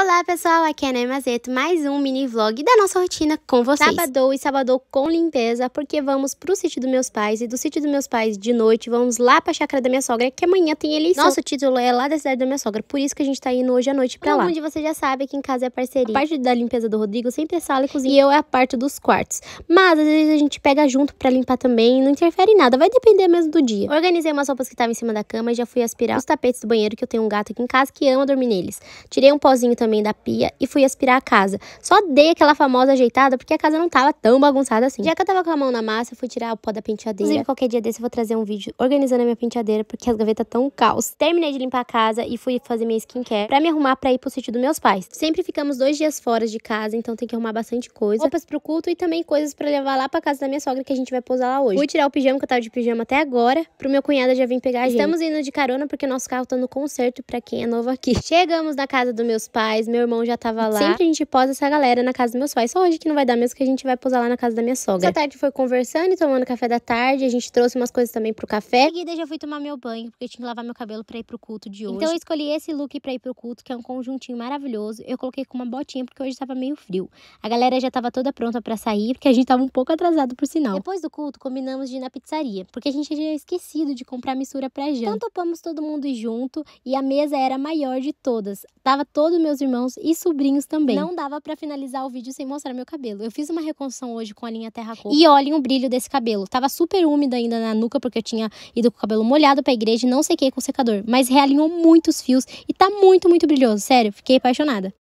Olá pessoal, aqui é a Ana Mazeto, mais um mini vlog da nossa rotina com vocês. Sábado e sábado com limpeza, porque vamos pro sítio dos meus pais e do sítio dos meus pais de noite vamos lá pra chácara da minha sogra, que amanhã tem eleição. Nosso título é lá da cidade da minha sogra, por isso que a gente tá indo hoje à noite pra Todo lá. Todo mundo você já sabe que em casa é parceria. A parte da limpeza do Rodrigo sempre é sala e cozinha e eu é a parte dos quartos. Mas às vezes a gente pega junto pra limpar também, não interfere em nada, vai depender mesmo do dia. Organizei umas roupas que estavam em cima da cama, e já fui aspirar os tapetes do banheiro que eu tenho um gato aqui em casa que ama dormir neles. Tirei um pozinho também também da pia e fui aspirar a casa. Só dei aquela famosa ajeitada porque a casa não tava tão bagunçada assim. Já que eu tava com a mão na massa, fui tirar o pó da penteadeira. Inclusive, qualquer dia desse eu vou trazer um vídeo organizando a minha penteadeira porque as gavetas tão um caos. Terminei de limpar a casa e fui fazer minha skincare pra me arrumar pra ir pro sítio dos meus pais. Sempre ficamos dois dias fora de casa, então tem que arrumar bastante coisa. Roupas pro culto e também coisas para levar lá pra casa da minha sogra que a gente vai posar lá hoje. Fui tirar o pijama que eu tava de pijama até agora, pro meu cunhado já vir pegar a gente. Estamos indo de carona porque nosso carro tá no conserto pra quem é novo aqui. Chegamos na casa dos meus pais pais, meu irmão já tava lá. Sempre a gente posa essa galera na casa dos meus pais. Só hoje que não vai dar mesmo, que a gente vai posar lá na casa da minha sogra. Essa tarde foi conversando e tomando café da tarde. A gente trouxe umas coisas também pro café. Em seguida, já fui tomar meu banho, porque eu tinha que lavar meu cabelo pra ir pro culto de hoje. Então, eu escolhi esse look pra ir pro culto, que é um conjuntinho maravilhoso. Eu coloquei com uma botinha, porque hoje tava meio frio. A galera já tava toda pronta pra sair, porque a gente tava um pouco atrasado, por sinal. Depois do culto, combinamos de ir na pizzaria, porque a gente tinha esquecido de comprar mistura pra gente. Então, topamos todo mundo junto e a mesa era a maior de todas. Tava todos meus meus irmãos e sobrinhos também. Não dava para finalizar o vídeo sem mostrar meu cabelo. Eu fiz uma reconstrução hoje com a linha terra cor. E olhem o brilho desse cabelo. Tava super úmido ainda na nuca porque eu tinha ido com o cabelo molhado pra igreja e não sequei com o secador. Mas realinhou muitos fios e tá muito, muito brilhoso. Sério, fiquei apaixonada.